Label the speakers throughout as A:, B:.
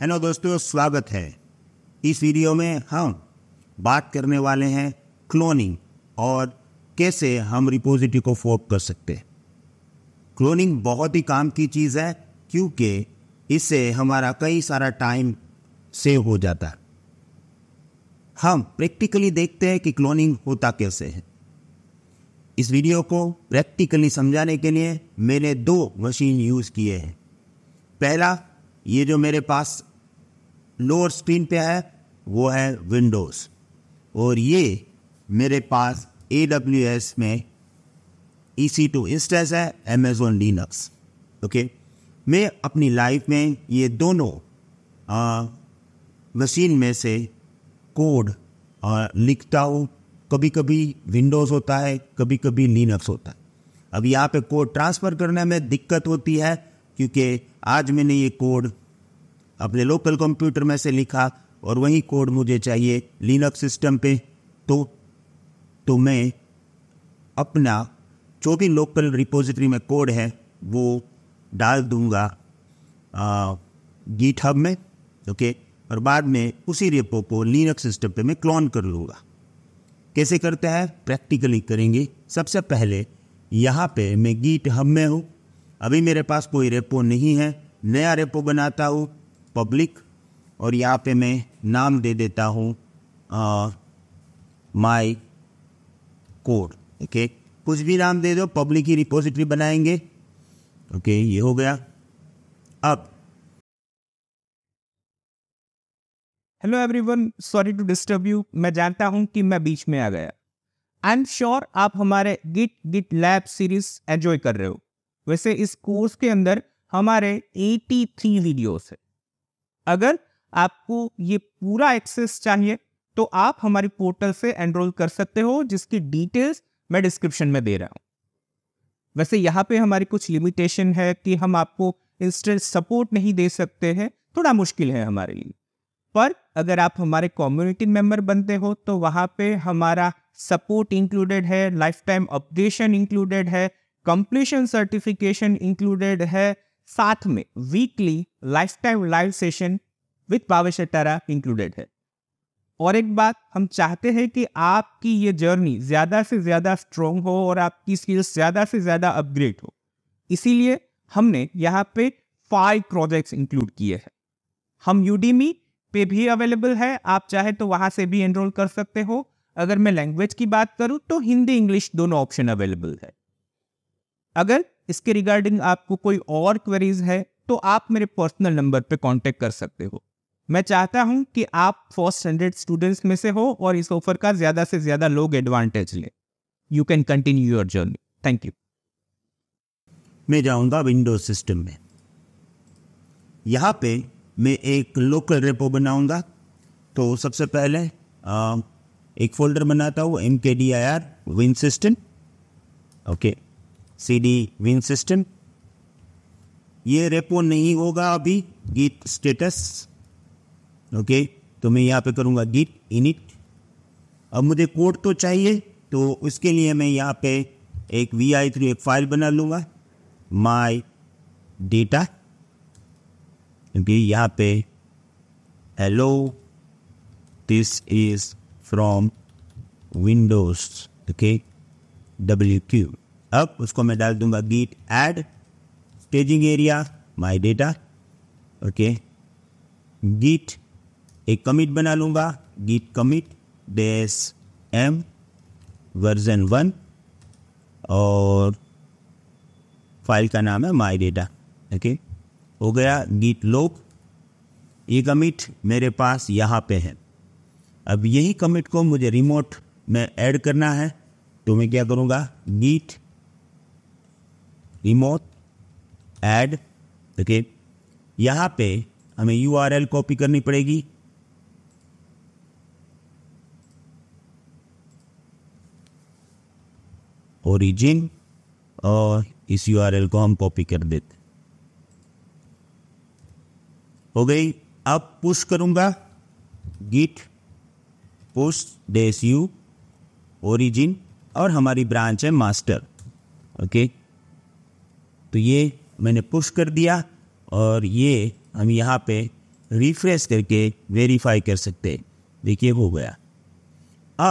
A: Hello दोस्तों स्वागत है इस वीडियो में हम बात करने वाले हैं क्लोनिंग और कैसे हम रिपोजिटिव को फोक कर सकते हैं क्लोनिंग बहुत ही काम की चीज़ है क्योंकि इससे हमारा कई सारा टाइम सेव हो जाता है हम प्रैक्टिकली देखते हैं कि क्लोनिंग होता कैसे है इस वीडियो को प्रैक्टिकली समझाने के लिए मैंने दो मशीन यूज़ किए हैं पहला ये जो मेरे पास लोअर स्क्रीन पे है वो है विंडोज़ और ये मेरे पास ए डब्ल्यू एस में ई सी टू इंस्टेस है अमेजोन लिनक्स ओके मैं अपनी लाइफ में ये दोनों मशीन में से कोड आ, लिखता हूँ कभी कभी विंडोज़ होता है कभी कभी लिनक्स होता है अब यहाँ पे कोड ट्रांसफ़र करने में दिक्कत होती है क्योंकि आज मैंने ये कोड अपने लोकल कंप्यूटर में से लिखा और वही कोड मुझे चाहिए लिनक सिस्टम पे तो तो मैं अपना जो भी लोकल रिपोजिटरी में कोड है वो डाल दूंगा गीट हब में ओके और बाद में उसी रेपो को लिनक सिस्टम पे मैं क्लोन कर लूँगा कैसे करता है प्रैक्टिकली करेंगे सबसे पहले यहाँ पे मैं गीट हब में हूँ अभी मेरे पास कोई रेपो नहीं है नया रेपो बनाता हूँ पब्लिक और यहाँ पे मैं नाम दे देता हूँ माई कोड ओके कुछ भी नाम दे दो पब्लिक ही रिपोजिटरी
B: बनाएंगे ओके okay, ये हो गया अब hello everyone sorry to disturb you मैं जानता हूं कि मैं बीच में आ गया आई एम श्योर आप हमारे Git GitLab series enjoy कर रहे हो वैसे इस कोर्स के अंदर हमारे 83 वीडियोस हैं अगर आपको ये पूरा एक्सेस चाहिए तो आप हमारी पोर्टल से एनरोल कर सकते हो जिसकी डिटेल्स मैं डिस्क्रिप्शन में दे रहा हूँ वैसे यहाँ पे हमारी कुछ लिमिटेशन है कि हम आपको इंस्टेंट सपोर्ट नहीं दे सकते हैं थोड़ा मुश्किल है हमारे लिए पर अगर आप हमारे कम्युनिटी मेंबर बनते हो तो वहाँ पे हमारा सपोर्ट इंक्लूडेड है लाइफ टाइम अपडेशन इंक्लूडेड है कंप्लीशन सर्टिफिकेशन इंक्लूडेड है साथ में weekly lifetime live session with पावे शेटारा इंक्लूडेड है और एक बात हम चाहते हैं कि आपकी ये जर्नी ज़्यादा से ज़्यादा स्ट्रॉन्ग हो और आपकी स्किल्स ज़्यादा से ज़्यादा अपग्रेड हो इसीलिए हमने यहाँ पे फाइव प्रोजेक्ट्स इंक्लूड किए हैं हम यूडीमी पे भी अवेलेबल है आप चाहे तो वहाँ से भी एनरोल कर सकते हो अगर मैं लैंग्वेज की बात करूँ तो हिंदी इंग्लिश दोनों ऑप्शन अवेलेबल है अगर इसके रिगार्डिंग आपको कोई और क्वेरीज है तो आप मेरे पर्सनल नंबर पे कांटेक्ट कर सकते हो मैं चाहता हूं कि आप फर्स्ट हंड्रेड स्टूडेंट्स में से हो और इस ऑफर का ज़्यादा से ज़्यादा लोग एडवांटेज लें you can continue your journey thank you मैं जाऊंगा विंडो सिस्टम में यहाँ पे मैं
A: एक लोकल रेपो बनाऊंगा तो सबसे पहले आ, एक फोल्डर बनाता हूँ M K D I R win system okay C D win system ये रेपो नहीं होगा अभी गीत स्टेटस ओके तो मैं यहाँ पे करूँगा गिट इनिट अब मुझे कोड तो चाहिए तो उसके लिए मैं यहाँ पे एक वी आई थ्रू एक फाइल बना लूँगा माई डेटा क्योंकि यहाँ पे hello this is from Windows okay W Q अब उसको मैं डाल दूंगा git add staging area my data okay git एक कमिट बना लूंगा git commit dash M version one और फाइल का नाम है माई डेटा ओके हो गया गीत लोक ये कमिट मेरे पास यहाँ पे है अब यही कमिट को मुझे रिमोट में ऐड करना है तो मैं क्या करूँगा गीत रिमोट ऐड ओके यहाँ पे हमें यू आर एल कॉपी करनी पड़ेगी ओरिजिन और इस यू को हम कॉपी कर देते हो गई अब पुश करूंगा git push dash U origin और हमारी ब्रांच है मास्टर ओके तो ये मैंने पुश कर दिया और ये हम यहाँ पे रिफ्रेश करके वेरीफाई कर सकते हैं देखिए हो गया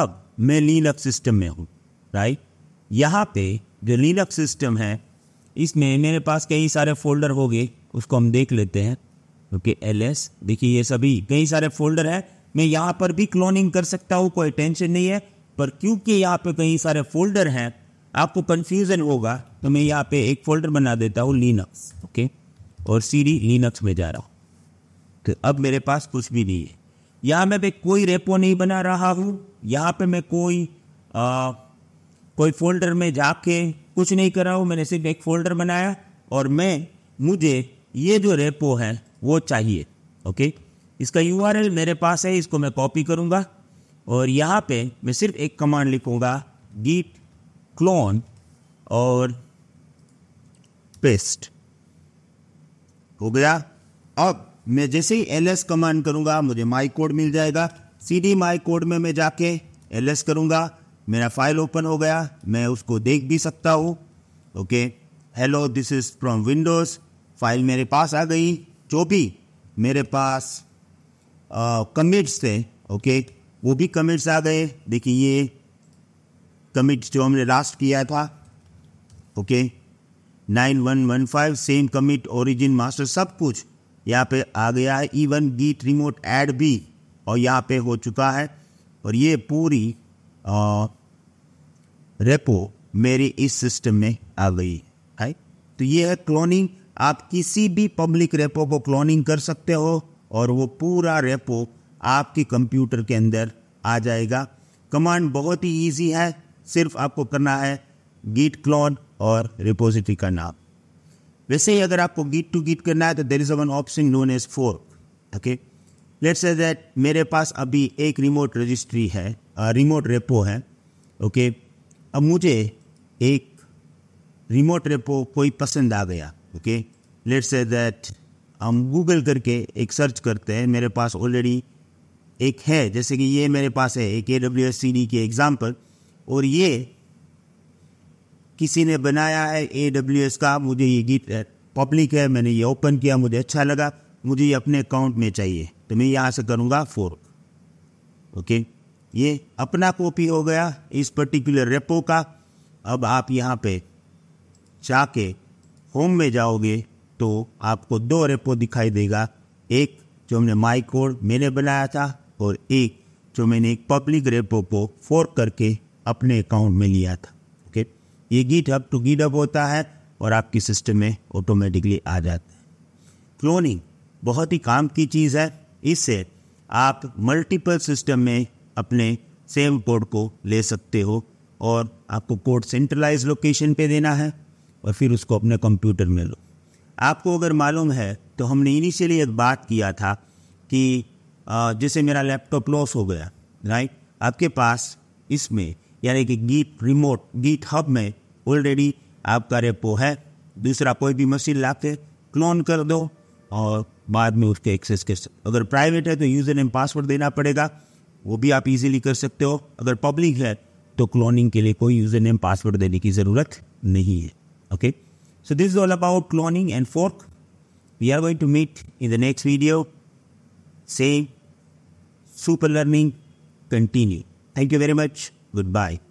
A: अब मैं लीनक्स सिस्टम में हूँ राइट यहाँ पे जो लिनक्स सिस्टम है इसमें मेरे पास कई सारे फोल्डर हो गए उसको हम देख लेते हैं ओके एल एस देखिए ये सभी कई सारे फोल्डर है मैं यहाँ पर भी क्लोनिंग कर सकता हूँ कोई टेंशन नहीं है पर क्योंकि यहाँ पे कई सारे फोल्डर हैं आपको कन्फ्यूज़न होगा तो मैं यहाँ पे एक फोल्डर बना देता हूँ लिनक्स ओके और सीडी लिनक्स में जा रहा हूँ तो अब मेरे पास कुछ भी नहीं है यहाँ मैं कोई रेपो नहीं बना रहा हूँ यहाँ पे मैं कोई आ, कोई फोल्डर में जाके कुछ नहीं कर रहा हूँ मैंने सिर्फ एक फोल्डर बनाया और मैं मुझे ये जो रेपो है वो चाहिए ओके इसका यू मेरे पास है इसको मैं कॉपी करूँगा और यहाँ पे मैं सिर्फ एक कमांड लिखूँगा गीट क्लोन और पेस्ट हो गया अब मैं जैसे ही एल एस कमांड करूँगा मुझे माई कोड मिल जाएगा सीधी माई कोड में मैं जाके एल एस करूँगा मेरा फाइल ओपन हो गया मैं उसको देख भी सकता हूँ okay hello this is from Windows file मेरे पास आ गई जो भी मेरे पास कमिट्स थे ओके वो भी कमिट्स आ गए देखिए ये कमिट्स जो हमने लास्ट किया था okay nine one one five same commit origin master सब कुछ यहाँ पे आ गया है इवन गीट रिमोट ऐड भी और यहाँ पे हो चुका है और ये पूरी रेपो मेरी इस सिस्टम में आ गई है तो ये है क्लोनिंग आप किसी भी पब्लिक रेपो को क्लोनिंग कर सकते हो और वो पूरा रेपो आपके कंप्यूटर के अंदर आ जाएगा कमांड बहुत ही ईजी है सिर्फ आपको करना है गीट क्लोन और रिपोजिटरी का नाम वैसे ही अगर आपको गीट टू गीट करना है तो there is one option known as fork okay let's say that मेरे पास अभी एक रिमोट रजिस्ट्री है रिमोट रेपो है ओके okay? अब मुझे एक रिमोट रेपो कोई पसंद आ गया ओके लेट से दैट हम गूगल करके एक सर्च करते हैं मेरे पास ऑलरेडी एक है जैसे कि ये मेरे पास है एक A W S C D K example और ये किसी ने बनाया है ए डब्ल्यू एस का मुझे ये गिट पब्लिक है मैंने ये ओपन किया मुझे अच्छा लगा मुझे ये अपने अकाउंट में चाहिए तो मैं यहाँ से करूँगा फोर्क ओके okay? ये अपना कॉपी हो गया इस पर्टिकुलर रेपो का अब आप यहाँ पे जाके होम में जाओगे तो आपको दो रेपो दिखाई देगा एक जो हमने माई कोड मैंने बनाया था और एक जो मैंने एक पब्लिक रेपो को फोर्क करके अपने अकाउंट में लिया था ओके ये GitHub to GitHub होता है और आपकी सिस्टम में ऑटोमेटिकली आ जाता है क्लोनिंग बहुत ही काम की चीज़ है इससे आप मल्टीपल सिस्टम में अपने सेम कोड को ले सकते हो और आपको कोड सेंट्रलाइज लोकेशन पे देना है और फिर उसको अपने कंप्यूटर में लो आपको अगर मालूम है तो हमने इनिशियली एक बात किया था कि जैसे मेरा लैपटॉप लॉस हो गया राइट आपके पास इसमें यानी कि गीट रिमोट गीट हब में ऑलरेडी आपका रेपो है दूसरा कोई भी मशीन ला के क्लोन कर दो और बाद में उसके एक्सेस कर सकते अगर प्राइवेट है तो यूज़र नेम पासवर्ड देना पड़ेगा वो भी आप इजीली कर सकते हो अगर पब्लिक है तो क्लोनिंग के लिए कोई यूजर नेम पासवर्ड देने की ज़रूरत नहीं है okay so this is all about cloning and fork we are going to meet in the next video same super learning continue thank you very much good bye